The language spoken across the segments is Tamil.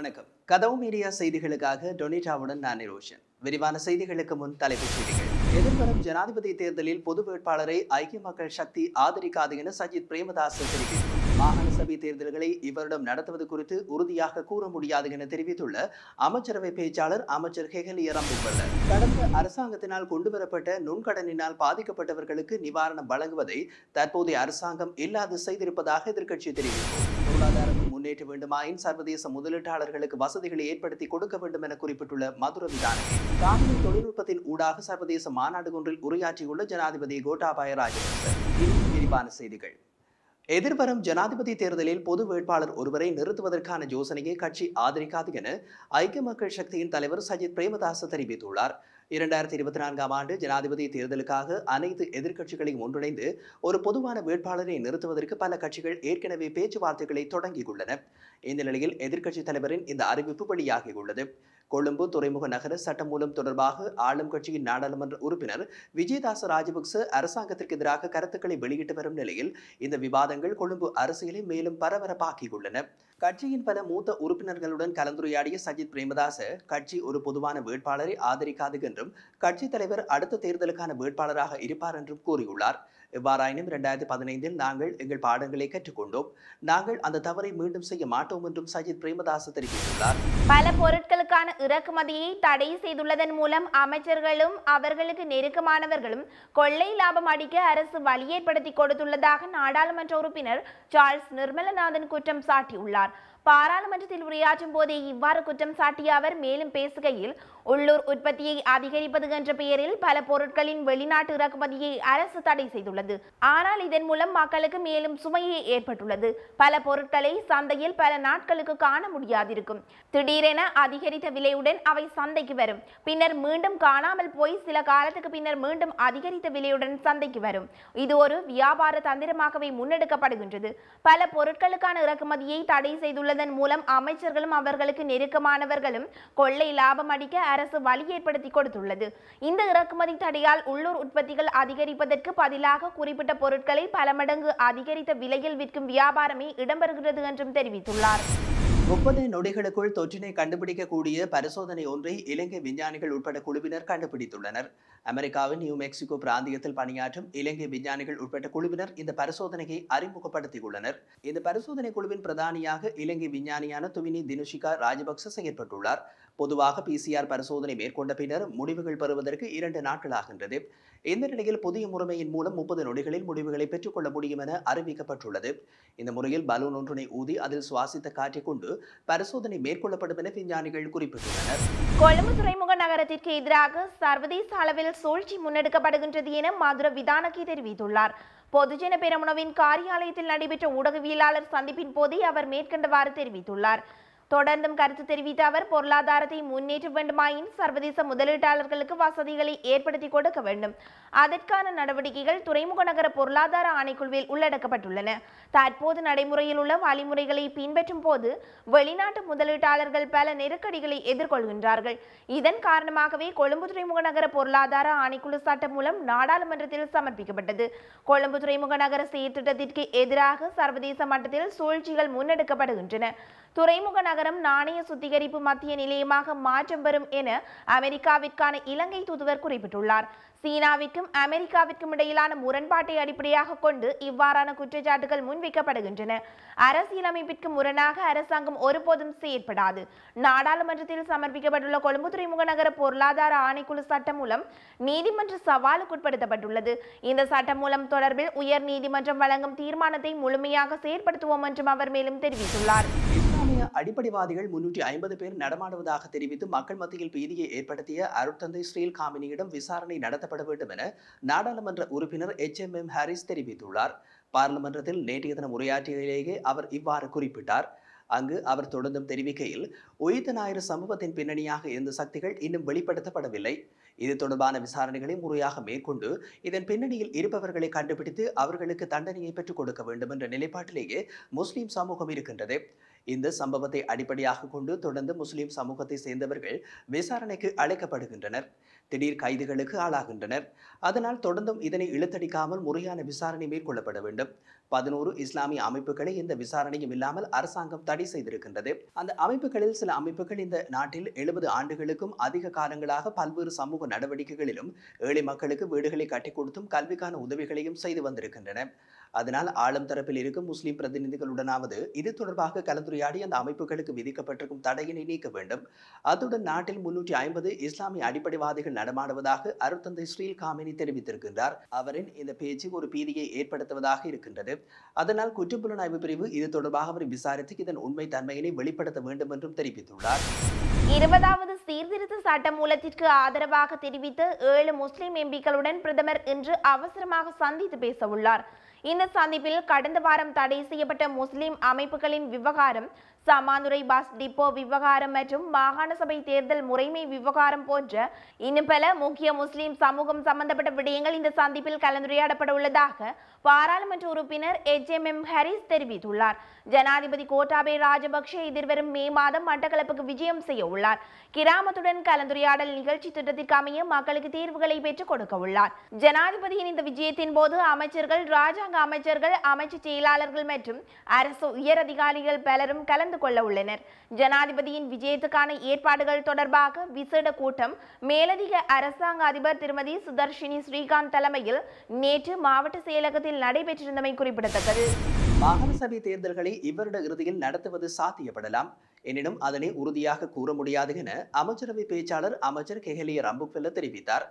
வணக்கம் கதவு மீடியா செய்திகளுக்காக டொனிடாவுடன் நான் ரோஷன் விரிவான செய்திகளுக்கு முன் தலைப்புச் செய்திகள் எதிர்வரும் ஜனாதிபதி தேர்தலில் பொது வேட்பாளரை ஐக்கிய மக்கள் சக்தி ஆதரிக்காது என சஜித் பிரேமதாஸ் தெரிவித்துள்ளார் மாகாண சபை தேர்தல்களை இவரிடம் நடத்துவது குறித்து உறுதியாக கூற முடியாது என தெரிவித்துள்ள அமைச்சரவை பேச்சாளர் அமைச்சர் ஹெகலியரம் அம்புபல்லர் கடந்த அரசாங்கத்தினால் கொண்டுவரப்பட்ட நுண்கடனினால் பாதிக்கப்பட்டவர்களுக்கு நிவாரணம் வழங்குவதை தற்போதைய அரசாங்கம் இல்லாது செய்திருப்பதாக எதிர்க்கட்சி தெரிவித்துள்ளது பொருளாதார முன்னேற்ற வேண்டுமாயின் சர்வதேச முதலீட்டாளர்களுக்கு வசதிகளை ஏற்படுத்தி கொடுக்க வேண்டும் என குறிப்பிட்டுள்ள மதுர விதானி தொழில்நுட்பத்தின் ஊடாக சர்வதேச மாநாடு ஒன்றில் உரையாற்றியுள்ள ஜனாதிபதி கோட்டாபாய ராஜபக்ச விரிவான செய்திகள் எதிர்வரும் ஜனாதிபதி தேர்தலில் பொது வேட்பாளர் ஒருவரை நிறுத்துவதற்கான யோசனையை கட்சி ஆதரிக்காது என ஐக்கிய மக்கள் சக்தியின் தலைவர் சஜித் பிரேமதாச தெரிவித்துள்ளார் இரண்டாயிரத்தி இருபத்தி நான்காம் ஆண்டு ஜனாதிபதி தேர்தலுக்காக அனைத்து எதிர்க்கட்சிகளையும் ஒன்றிணைந்து ஒரு பொதுவான வேட்பாளரை நிறுத்துவதற்கு பல கட்சிகள் ஏற்கனவே பேச்சுவார்த்தைகளை தொடங்கியுள்ளன இந்த நிலையில் எதிர்க்கட்சித் தலைவரின் இந்த அறிவிப்பு வெளியாகியுள்ளது கொழும்பு துறைமுக நகர சட்டமூலம் தொடர்பாக ஆளும் கட்சியின் நாடாளுமன்ற உறுப்பினர் விஜயதாச ராஜபக்ச அரசாங்கத்திற்கு எதிராக கருத்துக்களை வெளியிட்டு வரும் நிலையில் இந்த விவாதங்கள் கொழும்பு அரசியலை மேலும் பரபரப்பாக்கியுள்ளன கட்சியின் பல மூத்த உறுப்பினர்களுடன் கலந்துரையாடிய சஜித் பிரேமதாச கட்சி ஒரு பொதுவான வேட்பாளரை ஆதரிக்காது என்றும் கட்சித் தலைவர் அடுத்த தேர்தலுக்கான வேட்பாளராக இருப்பார் என்றும் கூறியுள்ளார் எவ்வாறாயினும் இரண்டாயிரத்தி பதினைந்தில் நாங்கள் எங்கள் பாடங்களை கற்றுக்கொண்டோம் நாங்கள் அந்த தவறை மீண்டும் செய்ய மாட்டோம் என்றும் சஜித் பிரேமதாச தெரிவித்துள்ளார் பல பொருட்களுக்கான இறக்குமதியை தடை செய்துள்ளதன் மூலம் அமைச்சர்களும் அவர்களுக்கு நெருக்கமானவர்களும் கொள்ளை லாபம் அடிக்க அரசு வழி கொடுத்துள்ளதாக நாடாளுமன்ற உறுப்பினர் சார்ல்ஸ் நிர்மலநாதன் குற்றம் சாட்டியுள்ளார் பாராளுமன்றத்தில் உரையாற்றும் போதே இவ்வாறு குற்றம் சாட்டிய அவர் மேலும் பேசுகையில் உள்ளூர் உற்பத்தியை அதிகரிப்பது என்ற பெயரில் பல பொருட்களின் வெளிநாட்டு இறக்குமதியை அரசு தடை செய்துள்ளது ஆனால் இதன் மூலம் மக்களுக்கு மேலும் சுமையே ஏற்பட்டுள்ளது பல பொருட்களை சந்தையில் பல நாட்களுக்கு காண முடியாதிருக்கும் திடீரென அதிகரித்த விலையுடன் அவை சந்தைக்கு வரும் பின்னர் மீண்டும் காணாமல் போய் சில காலத்துக்கு பின்னர் மீண்டும் அதிகரித்த விலையுடன் சந்தைக்கு வரும் இது ஒரு வியாபார தந்திரமாகவே முன்னெடுக்கப்படுகின்றது பல பொருட்களுக்கான இறக்குமதியை தடை செய்துள்ளது செய்வதன் மூலம் அமைச்சர்களும் அவர்களுக்கு நெருக்கமானவர்களும் கொள்ளை லாபம் அடிக்க அரசு வழி ஏற்படுத்தி கொடுத்துள்ளது இந்த இறக்குமதி தடையால் உள்ளூர் உற்பத்திகள் அதிகரிப்பதற்கு பதிலாக குறிப்பிட்ட பொருட்களை பல மடங்கு அதிகரித்த விலையில் விற்கும் வியாபாரமே இடம்பெறுகிறது என்றும் தெரிவித்துள்ளார் முப்பது நொடிகளுக்குள் தொற்றினை கண்டுபிடிக்கக்கூடிய பரிசோதனை ஒன்றை இலங்கை விஞ்ஞானிகள் உட்பட குழுவினர் கண்டுபிடித்துள்ளனர் அமெரிக்காவின் நியூ மெக்சிகோ பிராந்தியத்தில் பணியாற்றும் இலங்கை விஞ்ஞானிகள் உட்பட்ட குழுவினர் இந்த பரிசோதனையை அறிமுகப்படுத்தியுள்ளனர் இந்த பரிசோதனை குழுவின் பிரதானியாக இலங்கை விஞ்ஞானியான துவினி தினுஷிகா ராஜபக்ச செயற்பட்டுள்ளார் பொதுவாக பிசிஆர் பரிசோதனை மேற்கொண்ட பின்னர் முடிவுகள் பெறுவதற்கு இரண்டு நாட்கள் ஆகின்றது இந்த நிலையில் புதிய முறைமையின் மூலம் முப்பது நொடிகளில் முடிவுகளை பெற்றுக் கொள்ள முடியும் என அறிவிக்கப்பட்டுள்ளது இந்த முறையில் பலூன் ஒன்றினை ஊதி அதில் சுவாசித்த காற்றை கொண்டு பரிசோதனை மேற்கொள்ளப்படும் என விஞ்ஞானிகள் குறிப்பிட்டுள்ளனர் கொழும்பு துறைமுக நகரத்திற்கு எதிராக சர்வதேச அளவில் முறையில் சூழ்ச்சி முன்னெடுக்கப்படுகின்றது என மதுர விதானகி தெரிவித்துள்ளார் பொதுஜன பெருமனவின் காரியாலயத்தில் நடைபெற்ற ஊடகவியலாளர் சந்திப்பின் போதே அவர் மேற்கண்டவாறு தெரிவித்துள்ளார் தொடர்ந்தும் கருத்து தெரிவித்த அவர் பொருளாதாரத்தை முன்னேற்ற வேண்டுமாயின் சர்வதேச முதலீட்டாளர்களுக்கு வசதிகளை ஏற்படுத்தி கொடுக்க வேண்டும் அதற்கான நடவடிக்கைகள் துறைமுக நகர பொருளாதார ஆணைக்குழுவில் உள்ளடக்கப்பட்டுள்ளன தற்போது நடைமுறையில் உள்ள வழிமுறைகளை பின்பற்றும் போது வெளிநாட்டு முதலீட்டாளர்கள் பல நெருக்கடிகளை எதிர்கொள்கின்றார்கள் இதன் காரணமாகவே கொழும்பு துறைமுக நகர பொருளாதார ஆணைக்குழு சட்டம் மூலம் நாடாளுமன்றத்தில் சமர்ப்பிக்கப்பட்டது கொழும்பு துறைமுக நகர செயற்திட்டத்திற்கு எதிராக சர்வதேச மட்டத்தில் சூழ்ச்சிகள் முன்னெடுக்கப்படுகின்றன துறைமுக நகர தலைநகரம் நாணய சுத்திகரிப்பு மத்திய நிலையமாக மாற்றம் பெறும் என அமெரிக்காவிற்கான இலங்கை தூதுவர் குறிப்பிட்டுள்ளார் சீனாவிற்கும் அமெரிக்காவிற்கும் இடையிலான முரண்பாட்டை அடிப்படையாக கொண்டு இவ்வாறான குற்றச்சாட்டுகள் முன்வைக்கப்படுகின்றன அரசியலமைப்பிற்கு முரணாக அரசாங்கம் ஒருபோதும் செயற்படாது நாடாளுமன்றத்தில் சமர்ப்பிக்கப்பட்டுள்ள கொழும்பு துறைமுக நகர பொருளாதார ஆணைக்குழு சட்டம் மூலம் நீதிமன்ற சவாலுக்குட்படுத்தப்பட்டுள்ளது இந்த சட்டம் மூலம் தொடர்பில் உயர் நீதிமன்றம் வழங்கும் தீர்மானத்தை முழுமையாக செயற்படுத்துவோம் என்றும் அவர் மேலும் தெரிவித்துள்ளார் அடிப்படைவாதிகள் முன்னூற்றி ஐம்பது பேர் நடமாடுவதாக தெரிவித்து மக்கள் மத்தியில் பீதியை ஏற்படுத்திய அருட்தந்தை ஸ்ரீல் காமினியிடம் விசாரணை நடத்தப்பட வேண்டும் என நாடாளுமன்ற உறுப்பினர் எச் எம் எம் ஹாரிஸ் தெரிவித்துள்ளார் பாராளுமன்றத்தில் நேற்றைய தினம் உரையாற்றியிலேயே அவர் இவ்வாறு குறிப்பிட்டார் அங்கு அவர் தொடர்ந்தும் தெரிவிக்கையில் உயிர்த்த ஞாயிறு சமூகத்தின் பின்னணியாக இருந்த சக்திகள் இன்னும் வெளிப்படுத்தப்படவில்லை இது தொடர்பான விசாரணைகளை முறையாக மேற்கொண்டு இதன் பின்னணியில் இருப்பவர்களை கண்டுபிடித்து அவர்களுக்கு தண்டனையை பெற்றுக் கொடுக்க வேண்டும் என்ற நிலைப்பாட்டிலேயே முஸ்லீம் சமூகம் இருக்கின்றது இந்த சம்பவத்தை அடிப்படையாக கொண்டு தொடர்ந்து முஸ்லீம் சமூகத்தை சேர்ந்தவர்கள் விசாரணைக்கு அழைக்கப்படுகின்றனர் திடீர் கைதுகளுக்கு ஆளாகின்றனர் அதனால் தொடர்ந்தும் இதனை இழுத்தடிக்காமல் முறையான விசாரணை மேற்கொள்ளப்பட வேண்டும் பதினோரு இஸ்லாமிய அமைப்புகளை இந்த விசாரணையும் இல்லாமல் அரசாங்கம் தடை செய்திருக்கின்றது அந்த அமைப்புகளில் சில அமைப்புகள் இந்த நாட்டில் எழுபது ஆண்டுகளுக்கும் அதிக காலங்களாக பல்வேறு சமூக நடவடிக்கைகளிலும் ஏழை மக்களுக்கு வீடுகளை கட்டிக் கொடுத்தும் கல்விக்கான உதவிகளையும் செய்து வந்திருக்கின்றன அதனால் ஆளும் தரப்பில் இருக்கும் முஸ்லிம் பிரதிநிதிகளுடனாவது இது தொடர்பாக கலந்துரையாடி அந்த அமைப்புகளுக்கு விதிக்கப்பட்டிருக்கும் தடையினை நீக்க வேண்டும் அத்துடன் நாட்டில் முன்னூற்றி ஐம்பது இஸ்லாமிய அடிப்படைவாதிகள் நடமாடுவதாக அருத்தந்தை ஸ்ரீல் காமினி தெரிவித்திருக்கின்றார் அவரின் இந்த பேச்சு ஒரு பீதியை ஏற்படுத்துவதாக இருக்கின்றது அதனால் குற்றப்புலனாய்வு பிரிவு இது தொடர்பாக அவர் விசாரித்து இதன் உண்மை தன்மையினை வெளிப்படுத்த வேண்டும் என்றும் தெரிவித்துள்ளார் இருபதாவது சீர்திருத்த சட்ட மூலத்திற்கு ஆதரவாக தெரிவித்து ஏழு முஸ்லிம் எம்பிக்களுடன் பிரதமர் இன்று அவசரமாக சந்தித்து பேச உள்ளார் இந்த சந்திப்பில் கடந்த வாரம் தடை செய்யப்பட்ட முஸ்லிம் அமைப்புகளின் விவகாரம் சமாந்துரை பாஸ் டிப்போ விவகாரம் மற்றும் மாகாண சபை தேர்தல் முறைமை விவகாரம் போன்ற இன்னும் பல முக்கிய முஸ்லிம் சமூகம் சம்பந்தப்பட்ட விடயங்கள் இந்த சந்திப்பில் கலந்துரையாடப்பட உள்ளதாக பாராளுமன்ற உறுப்பினர் எச் எம் எம் ஹரிஸ் தெரிவித்துள்ளார் ஜனாதிபதி கோட்டாபே ராஜபக்ஷ எதிர்வரும் மே மாதம் மட்டக்களப்புக்கு விஜயம் செய்ய உள்ளார் கிராமத்துடன் கலந்துரையாடல் நிகழ்ச்சி திட்டத்திற்கு அமைய மக்களுக்கு தீர்வுகளை பெற்றுக் கொடுக்க உள்ளார் ஜனாதிபதியின் இந்த விஜயத்தின் போது அமைச்சர்கள் ராஜா அரசாங்க அமைச்சர்கள் அமைச்சு செயலாளர்கள் மற்றும் அரசு உயரதிகாரிகள் பலரும் கலந்து கொள்ள உள்ளனர் ஜனாதிபதியின் விஜயத்துக்கான ஏற்பாடுகள் தொடர்பாக விசேட கூட்டம் மேலதிக அரசாங்க அதிபர் திருமதி சுதர்ஷினி ஸ்ரீகாந்த் தலைமையில் நேற்று மாவட்ட செயலகத்தில் நடைபெற்றிருந்தமை குறிப்பிடத்தக்கது மாகாண சபை தேர்தல்களை இவ்வருட இறுதியில் நடத்துவது சாத்தியப்படலாம் எனினும் அதனை உறுதியாக கூற முடியாது என அமைச்சரவை பேச்சாளர் அமைச்சர் கெஹலிய ரம்புக்வெல்ல தெரிவித்தார்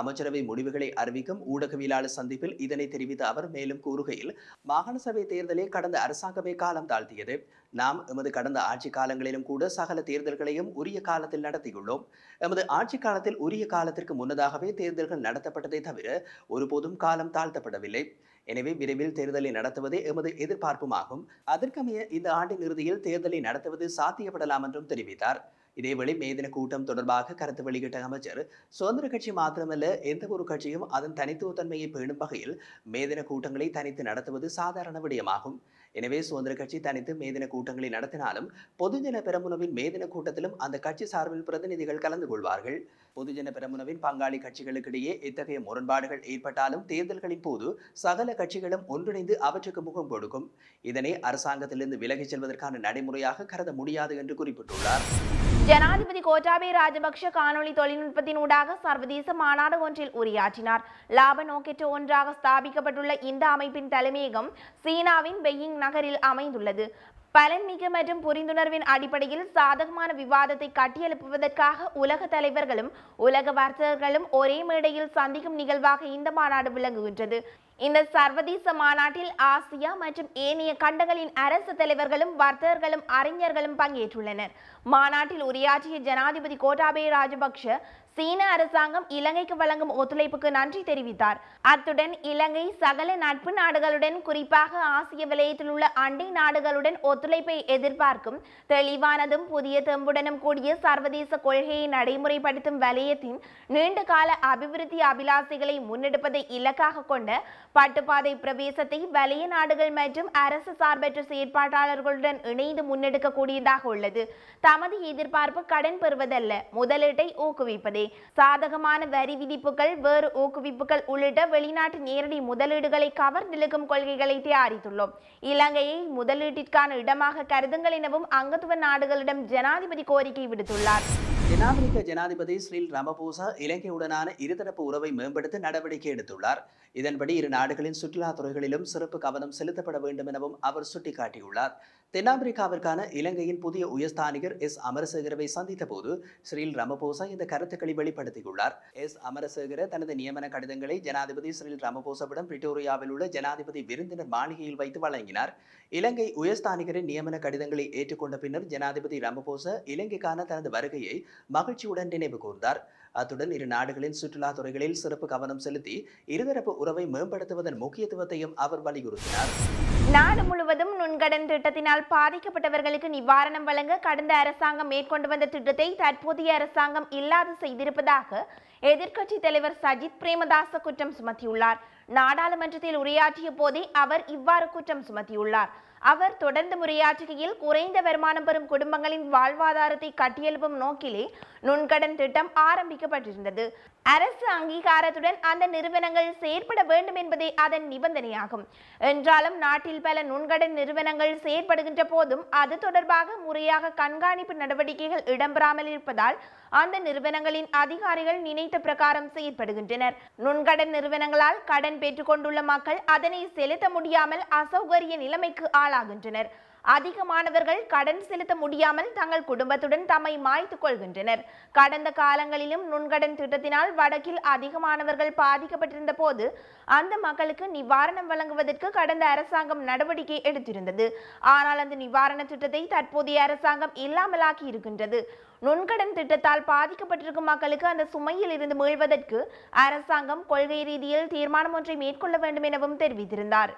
அமைச்சரவை முடிவுகளை அறிவிக்கும் ஊடகவியலாளர் சந்திப்பில் இதனை தெரிவித்த அவர் மேலும் கூறுகையில் மாகாண சபை தேர்தலே கடந்த அரசாங்கமே காலம் தாழ்த்தியது நாம் எமது கடந்த ஆட்சி காலங்களிலும் கூட சகல தேர்தல்களையும் உரிய காலத்தில் நடத்தியுள்ளோம் எமது ஆட்சி காலத்தில் உரிய காலத்திற்கு முன்னதாகவே தேர்தல்கள் நடத்தப்பட்டதை தவிர ஒருபோதும் காலம் தாழ்த்தப்படவில்லை எனவே விரைவில் தேர்தலை நடத்துவதே எமது எதிர்பார்ப்புமாகும் அதற்கமைய இந்த ஆண்டின் இறுதியில் தேர்தலை நடத்துவது சாத்தியப்படலாம் என்றும் தெரிவித்தார் இதேவேளை மேதின கூட்டம் தொடர்பாக கருத்து வெளியிட்ட அமைச்சர் சுதந்திர கட்சி மாத்திரமல்ல எந்த ஒரு கட்சியும் அதன் தனித்துவத்தன்மையை பேணும் வகையில் மேதின கூட்டங்களை தனித்து நடத்துவது சாதாரண விடயமாகும் எனவே சுதந்திர கட்சி தனித்து மேதின கூட்டங்களை நடத்தினாலும் பொதுஜன பெரமுனவின் மேதின கூட்டத்திலும் அந்த கட்சி சார்பில் பிரதிநிதிகள் கலந்து கொள்வார்கள் பொதுஜன பெரமுனவின் பங்காளி கட்சிகளுக்கிடையே இத்தகைய முரண்பாடுகள் ஏற்பட்டாலும் தேர்தல்களின் போது சகல கட்சிகளும் ஒன்றிணைந்து அவற்றுக்கு முகம் கொடுக்கும் இதனை அரசாங்கத்திலிருந்து விலகிச் செல்வதற்கான நடைமுறையாக கருத முடியாது என்று குறிப்பிட்டுள்ளார் ஜனாதிபதி கோட்டாபே ராஜபக்ஷ காணொலி தொழில்நுட்பத்தினூடாக சர்வதேச மாநாடு ஒன்றில் உரையாற்றினார் லாப நோக்கற்ற ஒன்றாக ஸ்தாபிக்கப்பட்டுள்ள இந்த அமைப்பின் தலைமையகம் சீனாவின் பெய்யிங் நகரில் அமைந்துள்ளது பலன்மிகு மற்றும் புரிந்துணர்வின் அடிப்படையில் சாதகமான விவாதத்தை கட்டியெழுப்புவதற்காக உலக தலைவர்களும் உலக வர்த்தகர்களும் ஒரே மேடையில் சந்திக்கும் நிகழ்வாக இந்த மாநாடு விளங்குகின்றது இந்த சர்வதேச மாநாட்டில் ஆசியா மற்றும் ஏனைய கண்டங்களின் அரசு தலைவர்களும் வர்த்தகர்களும் அறிஞர்களும் பங்கேற்றுள்ளனர் மாநாட்டில் உரையாற்றிய ஜனாதிபதி கோட்டாபே ராஜபக்ஷ சீன அரசாங்கம் இலங்கைக்கு வழங்கும் ஒத்துழைப்புக்கு நன்றி தெரிவித்தார் அத்துடன் இலங்கை சகல நட்பு நாடுகளுடன் குறிப்பாக ஆசிய வலயத்தில் உள்ள அண்டை நாடுகளுடன் ஒத்துழைப்பை எதிர்பார்க்கும் தெளிவானதும் புதிய தெம்புடனும் கூடிய சர்வதேச கொள்கையை நடைமுறைப்படுத்தும் வலயத்தின் நீண்டகால அபிவிருத்தி அபிலாசைகளை முன்னெடுப்பதை இலக்காக கொண்ட பட்டுப்பாதை பிரவேசத்தை வலிய நாடுகள் மற்றும் அரசு சார்பற்ற செயற்பாட்டாளர்களுடன் இணைந்து முன்னெடுக்கக்கூடியதாக உள்ளது தமது எதிர்பார்ப்பு கடன் பெறுவதல்ல முதலீட்டை ஊக்குவிப்பதே சாதகமான வரி விதிப்புகள் வேறு ஊக்குவிப்புகள் உள்ளிட்ட வெளிநாட்டு நேரடி முதலீடுகளை கவர்ந்திழுக்கும் கொள்கைகளை தயாரித்துள்ளோம் இலங்கையை முதலீட்டிற்கான இடமாக கருதுங்கள் எனவும் அங்கத்துவ நாடுகளிடம் ஜனாதிபதி கோரிக்கை விடுத்துள்ளார் தென்னாப்பிரிக்க ஜனாதிபதி ஸ்ரீல் ரமபூசா இலங்கையுடனான இருதரப்பு உறவை மேம்படுத்த நடவடிக்கை எடுத்துள்ளார் இதன்படி இரு நாடுகளின் சுற்றுலா துறைகளிலும் சிறப்பு கவனம் செலுத்தப்பட வேண்டும் எனவும் அவர் சுட்டிக்காட்டியுள்ளார் தென்னாப்பிரிக்காவிற்கான இலங்கையின் புதிய உயர்ஸ்தானிகர் எஸ் அமரசேகரவை சந்தித்த போது ஸ்ரீல் ரமபோசா இந்த கருத்துக்களை வெளிப்படுத்தியுள்ளார் எஸ் அமரசேகர தனது நியமன கடிதங்களை ஜனாதிபதி ஸ்ரீல் ரமபோசவிடம் பிரிட்டோரியாவில் உள்ள ஜனாதிபதி விருந்தினர் மாளிகையில் வைத்து வழங்கினார் இலங்கை உயர்ஸ்தானிகரின் நியமன கடிதங்களை ஏற்றுக்கொண்ட பின்னர் ஜனாதிபதி ரமபோச இலங்கைக்கான தனது வருகையை மகிழ்ச்சியுடன் நினைவு கூர்ந்தார் அத்துடன் இரு நாடுகளின் சுற்றுலா துறைகளில் சிறப்பு கவனம் செலுத்தி இருதரப்பு உறவை மேம்படுத்துவதன் முக்கியத்துவத்தையும் அவர் வலியுறுத்தினார் நாடு முழுவதும் நுண்கடன் திட்டத்தினால் பாதிக்கப்பட்டவர்களுக்கு நிவாரணம் வழங்க கடந்த அரசாங்கம் மேற்கொண்டு வந்த திட்டத்தை தற்போதைய அரசாங்கம் இல்லாது செய்திருப்பதாக எதிர்க்கட்சி தலைவர் சஜித் பிரேமதாச குற்றம் சுமத்தியுள்ளார் நாடாளுமன்றத்தில் உரையாற்றிய போதே அவர் இவ்வாறு குற்றம் சுமத்தியுள்ளார் அவர் தொடர்ந்து உரையாற்றுகையில் குறைந்த வருமானம் பெறும் குடும்பங்களின் வாழ்வாதாரத்தை கட்டியெழுப்பும் நோக்கிலே நுண்கடன் திட்டம் ஆரம்பிக்கப்பட்டிருந்தது அரசு அங்கீகாரத்துடன் அந்த நிறுவனங்கள் செயற்பட வேண்டும் என்பதே அதன் நிபந்தனையாகும் என்றாலும் நாட்டில் பல நுண்கடன் நிறுவனங்கள் செயற்படுகின்ற போதும் அது தொடர்பாக முறையாக கண்காணிப்பு நடவடிக்கைகள் இடம்பெறாமல் இருப்பதால் அந்த நிறுவனங்களின் அதிகாரிகள் நினைத்த பிரகாரம் செயற்படுகின்றனர் நுண்கடன் நிறுவனங்களால் கடன் பெற்றுக்கொண்டுள்ள மக்கள் அதனை செலுத்த முடியாமல் அசௌகரிய நிலைமைக்கு ஆள் ஆளாகின்றனர் அதிகமானவர்கள் கடன் செலுத்த முடியாமல் தங்கள் குடும்பத்துடன் தம்மை மாய்த்து கொள்கின்றனர் கடந்த காலங்களிலும் நுண்கடன் திட்டத்தினால் வடக்கில் அதிகமானவர்கள் பாதிக்கப்பட்டிருந்த போது அந்த மக்களுக்கு நிவாரணம் வழங்குவதற்கு கடந்த அரசாங்கம் நடவடிக்கை எடுத்திருந்தது ஆனால் அந்த நிவாரண திட்டத்தை தற்போதைய அரசாங்கம் இல்லாமலாக்கி இருக்கின்றது நுண்கடன் திட்டத்தால் பாதிக்கப்பட்டிருக்கும் மக்களுக்கு அந்த சுமையில் இருந்து மீள்வதற்கு அரசாங்கம் கொள்கை ரீதியில் தீர்மானம் ஒன்றை மேற்கொள்ள வேண்டும் எனவும் தெரிவித்திருந்தார்